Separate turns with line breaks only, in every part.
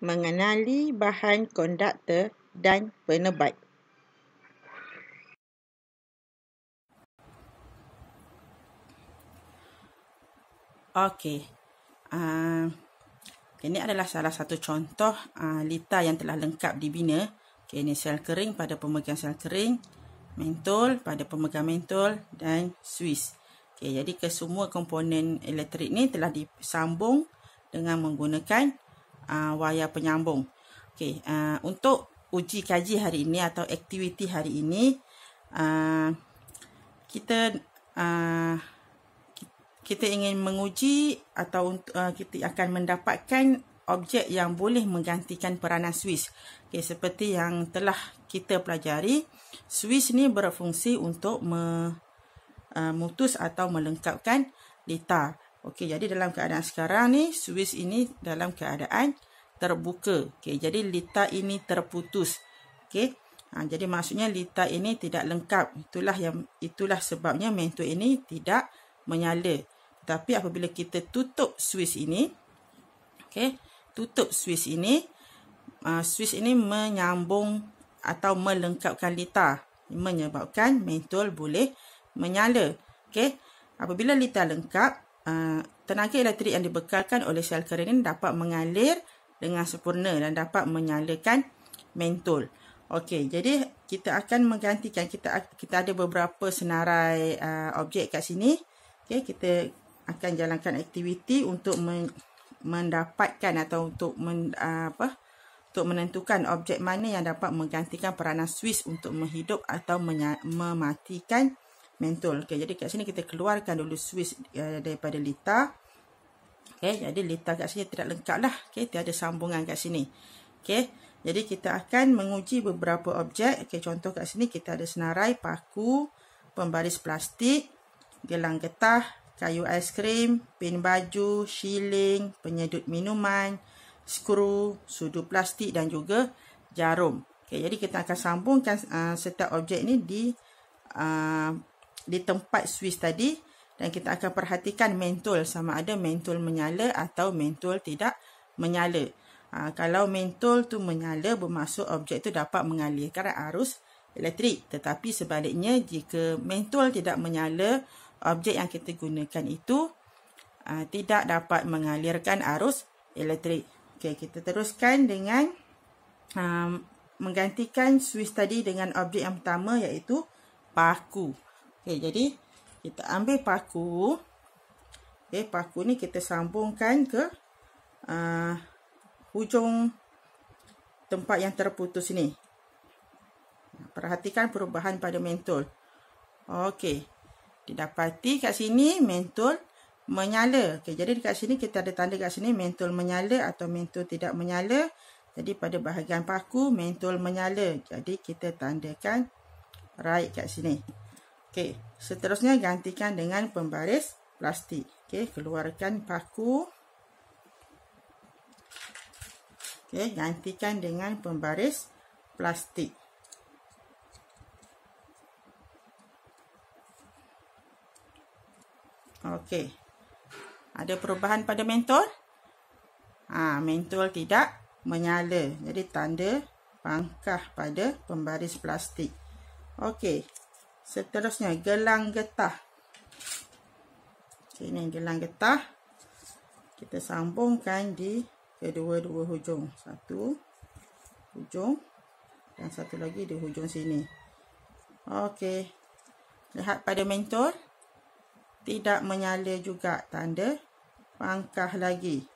mengenali bahan konduktor dan penebat. Okey. Uh, ini adalah salah satu contoh uh, lita yang telah lengkap dibina. Okay, ini sel kering pada pemegang sel kering, mentol pada pemegang mentol dan swiss. Okay, jadi kesemua komponen elektrik ni telah disambung dengan menggunakan uh, wayar penyambung. Okay, uh, ah, untuk uji kaji hari ini atau aktiviti hari ini, uh, kita uh, kita ingin menguji atau uh, kita akan mendapatkan objek yang boleh menggantikan peranan Swiss. Okay, seperti yang telah kita pelajari, Swiss ni berfungsi untuk memutus atau melengkapkan data. Okey, jadi dalam keadaan sekarang ni, Swiss ini dalam keadaan terbuka. Okey, jadi lita ini terputus. Okey, ha, jadi maksudnya lita ini tidak lengkap. Itulah yang itulah sebabnya mentol ini tidak menyala. Tetapi apabila kita tutup Swiss ini, okey, tutup Swiss ini, uh, Swiss ini menyambung atau melengkapkan lita menyebabkan mentol boleh menyala. Okey, apabila lita lengkap, Ah, tenaga elektrik yang dibekalkan oleh sel kerenin dapat mengalir dengan sempurna dan dapat menyalakan mentol. Okey, jadi kita akan menggantikan kita kita ada beberapa senarai uh, objek kat sini. Okey, kita akan jalankan aktiviti untuk men, mendapatkan atau untuk men, uh, apa? untuk menentukan objek mana yang dapat menggantikan peranan Swiss untuk menghidup atau menya, mematikan mentol. Okey, jadi kat sini kita keluarkan dulu swiss uh, daripada lita. Okey, jadi lita kat sini tidak lengkap lah. Okey, tiada sambungan kat sini. Okey, jadi kita akan menguji beberapa objek. Okey, contoh kat sini kita ada senarai, paku, pembaris plastik, gelang getah, kayu aiskrim, pin baju, shilling, penyedut minuman, skru, sudu plastik dan juga jarum. Okey, jadi kita akan sambungkan uh, setiap objek ni di uh, di tempat switch tadi dan kita akan perhatikan mentol sama ada mentol menyala atau mentol tidak menyala. Ha, kalau mentol tu menyala bermaksud objek tu dapat mengalirkan arus elektrik. Tetapi sebaliknya jika mentol tidak menyala, objek yang kita gunakan itu ha, tidak dapat mengalirkan arus elektrik. Okay, kita teruskan dengan ha, menggantikan switch tadi dengan objek yang pertama iaitu paku. Okay, jadi kita ambil paku. Okay, paku ni kita sambungkan ke uh, hujung tempat yang terputus ni. Perhatikan perubahan pada mentol. Okey. Didapati kat sini mentol menyala. Okey, jadi dekat sini kita ada tanda kat sini mentol menyala atau mentol tidak menyala. Jadi pada bahagian paku mentol menyala. Jadi kita tandakan right kat sini. Okey, seterusnya gantikan dengan pembaris plastik. Okey, keluarkan paku. Okey, gantikan dengan pembaris plastik. Okey. Ada perubahan pada mentol? Ha, mentol tidak menyala. Jadi tanda pangkah pada pembaris plastik. Okey, Seterusnya gelang getah. Okay, ini gelang getah. Kita sambungkan di kedua-dua hujung. Satu hujung dan satu lagi di hujung sini. Okey. Lihat pada mentor Tidak menyala juga tanda pangkah lagi.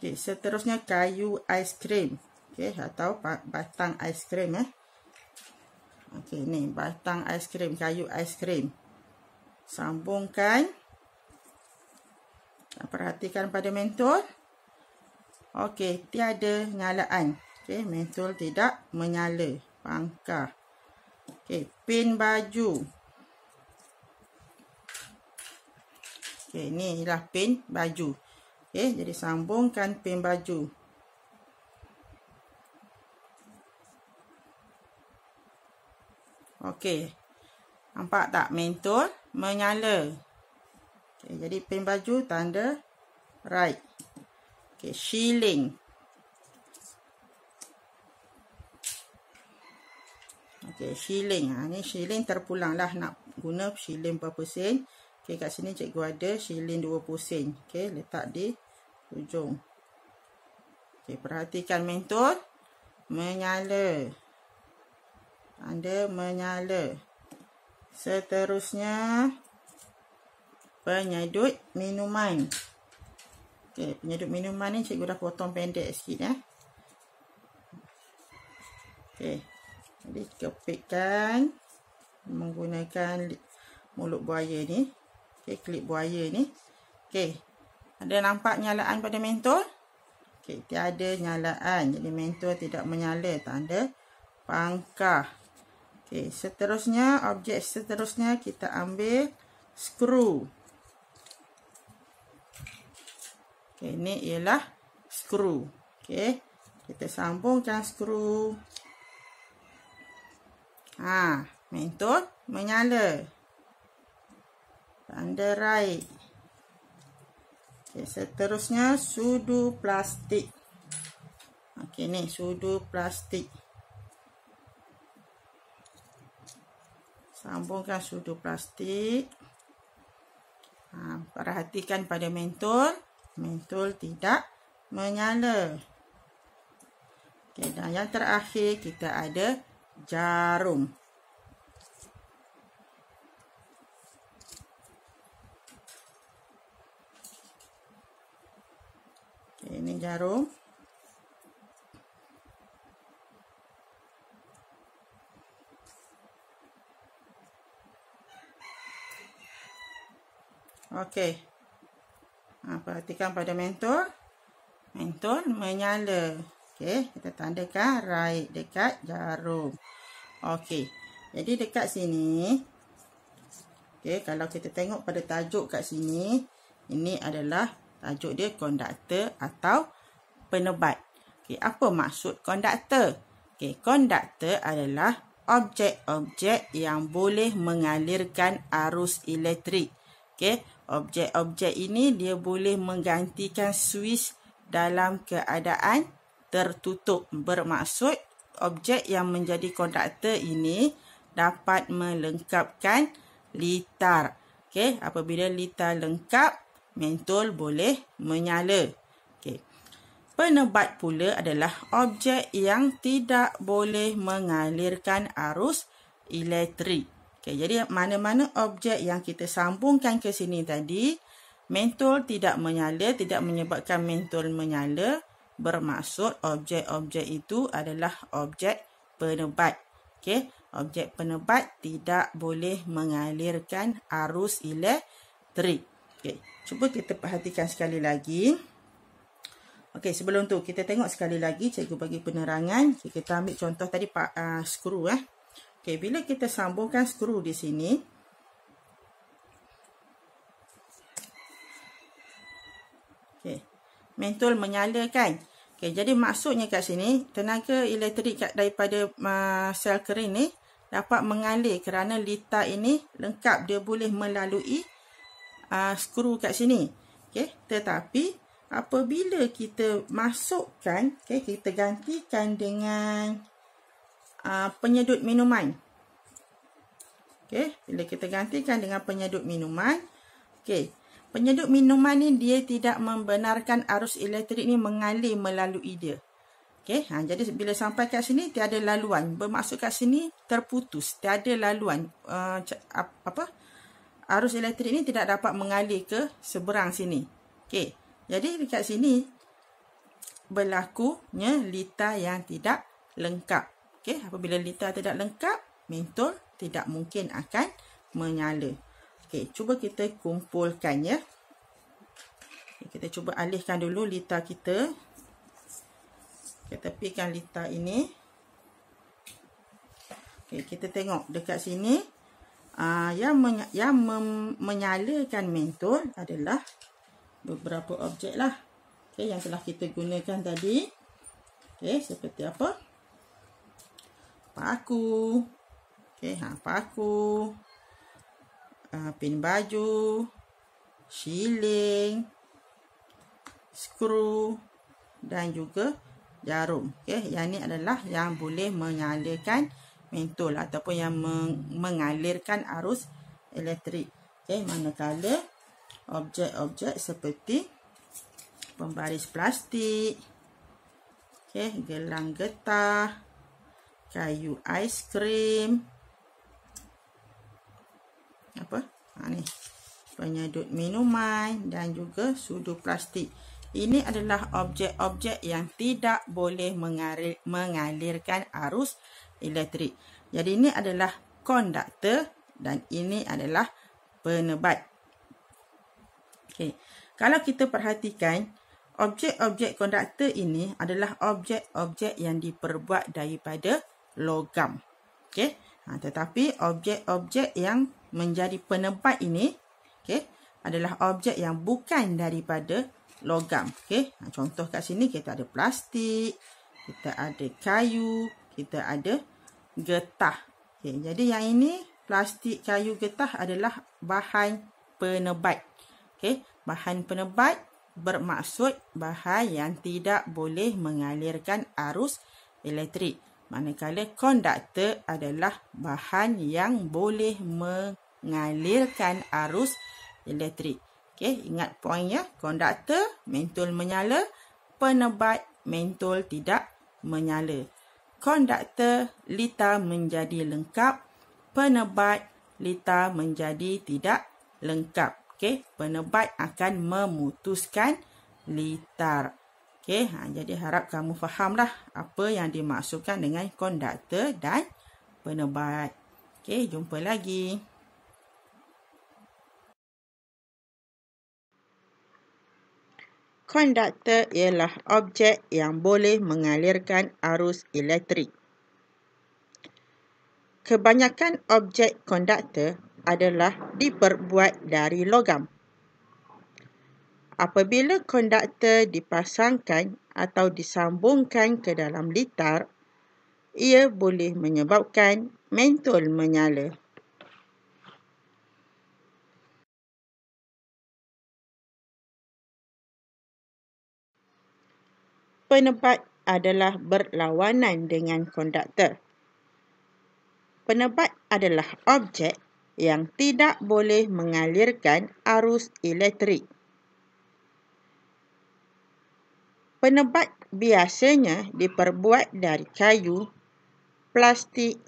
Okey, seterusnya kayu aiskrim. Okey, atau batang aiskrim eh. Okey, ni batang aiskrim, kayu aiskrim. Sambungkan. Perhatikan pada mentol. Okey, tiada nyalaan. Okey, mentol tidak menyala. Pangkah. Okey, pin baju. Okey, ni ialah pin baju. Okey, jadi sambungkan pin baju. Okey. Nampak tak mentol menyala. Okey, jadi pin baju tanda right. Okey, shilling. Okey, shilling. Ha, ni shilling terpulang lah nak guna shilling berapa sen. Okey, kat sini cikgu ada shilling 20 sen. Okey, letak di hujung. Okey, perhatikan mentol menyala anda menyala seterusnya penyedut minuman okay, penyedut minuman ni cikgu dah potong pendek sikit eh. okay. jadi kepitkan menggunakan mulut buaya ni okay, klip buaya ni okay. ada nampak nyalaan pada mentol okay, tiada nyalaan jadi mentol tidak menyala tanda pangkah Okey, seterusnya objek seterusnya kita ambil skru. Okey, ini ialah skru. Okey, kita sambungkan skru. Ha, mentor menyala. Tanda right. Okey, seterusnya sudu plastik. Okey, ni sudu plastik. sambungkan sudu plastik ha, perhatikan pada mentol mentol tidak menyala okay, dan yang terakhir kita ada jarum okay, ini jarum Okey, ha, perhatikan pada mentol mentol menyala Okey, kita tandakan right dekat jarum Okey, jadi dekat sini Okey, kalau kita tengok pada tajuk kat sini ini adalah tajuk dia conductor atau penebat Okey, apa maksud conductor Okey, conductor adalah objek-objek yang boleh mengalirkan arus elektrik Okey. Objek-objek ini dia boleh menggantikan switch dalam keadaan tertutup. Bermaksud objek yang menjadi konduktor ini dapat melengkapkan litar. Okey, apabila litar lengkap, mentol boleh menyala. Okey. Penebat pula adalah objek yang tidak boleh mengalirkan arus elektrik. Okay, jadi mana-mana objek yang kita sambungkan ke sini tadi, mentol tidak menyala, tidak menyebabkan mentol menyala, bermaksud objek-objek itu adalah objek penebat. Okay, objek penebat tidak boleh mengalirkan arus elektrik. Okay, cuba kita perhatikan sekali lagi. Okey, sebelum tu kita tengok sekali lagi cikgu bagi penerangan. Kita ambil contoh tadi pak uh, ah, skru eh. Okey, bila kita sambungkan skru di sini. Okey. mentol menyala kan? Okey, jadi maksudnya kat sini tenaga elektrik kat daripada uh, sel kering ni dapat mengalir kerana lita ini lengkap dia boleh melalui uh, skru kat sini. Okey, tetapi apabila kita masukkan, okey, kita gantikan dengan uh, penyedut minuman. Okey, bila kita gantikan dengan penyedut minuman, okey. Penyedut minuman ni dia tidak membenarkan arus elektrik ni mengalir melalui dia. Okey, ha jadi bila sampai kat sini tiada laluan. Bermaksud kat sini terputus, tiada laluan uh, apa? Arus elektrik ni tidak dapat mengalir ke seberang sini. Okey. Jadi dekat sini berlakunya lita yang tidak lengkap. Okey, apabila litar tidak lengkap, mentol tidak mungkin akan menyala. Okey, cuba kita kumpulkan ya. Okay, kita cuba alihkan dulu litar kita. Kita tepikan litar ini. Okey, kita tengok dekat sini. Uh, yang men yang mem menyalakan mentol adalah beberapa objek lah. Okay, yang telah kita gunakan tadi. Okay, seperti apa? paku. Okey, ha paku. Uh, ah, pin baju, siling, skru dan juga jarum. Okey, yang ni adalah yang boleh menyalakan mentol ataupun yang mengalirkan arus elektrik. Okey, manakala objek-objek seperti pembaris plastik, okey, gelang getah, kayu ice cream, apa ha, ni penyedut minuman dan juga sudu plastik ini adalah objek-objek yang tidak boleh mengalir, mengalirkan arus elektrik jadi ini adalah konduktor dan ini adalah penebat okay. kalau kita perhatikan objek-objek konduktor ini adalah objek-objek yang diperbuat daripada logam. Okey. Ha, tetapi objek-objek yang menjadi penempat ini okey adalah objek yang bukan daripada logam. Okey. Ha, contoh kat sini kita ada plastik, kita ada kayu, kita ada getah. Okey. Jadi yang ini plastik, kayu, getah adalah bahan penebat. Okey. Bahan penebat bermaksud bahan yang tidak boleh mengalirkan arus elektrik. Manakala konduktor adalah bahan yang boleh mengalirkan arus elektrik. Okey, ingat poin ya. Konduktor, mentol menyala. Penebat, mentol tidak menyala. Konduktor, lita menjadi lengkap. Penebat, lita menjadi tidak lengkap. Okey, penebat akan memutuskan litar. Okey, ha, jadi harap kamu fahamlah apa yang dimaksudkan dengan konduktor dan penebat. Okey, jumpa lagi. Konduktor ialah objek yang boleh mengalirkan arus elektrik. Kebanyakan objek konduktor adalah diperbuat dari logam. Apabila konduktor dipasangkan atau disambungkan ke dalam litar, ia boleh menyebabkan mentol menyala. Penebat adalah berlawanan dengan konduktor. Penebat adalah objek yang tidak boleh mengalirkan arus elektrik. Penebat biasanya diperbuat dari kayu, plastik,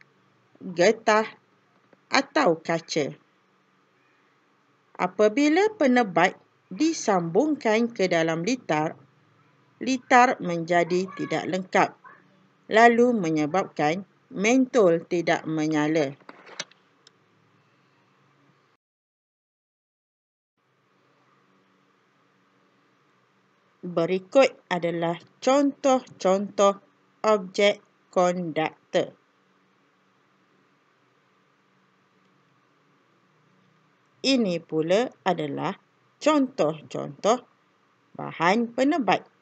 getah atau kaca. Apabila penebat disambungkan ke dalam litar, litar menjadi tidak lengkap lalu menyebabkan mentol tidak menyala. Berikut adalah contoh-contoh objek konduktor. Ini pula adalah contoh-contoh bahan penebat.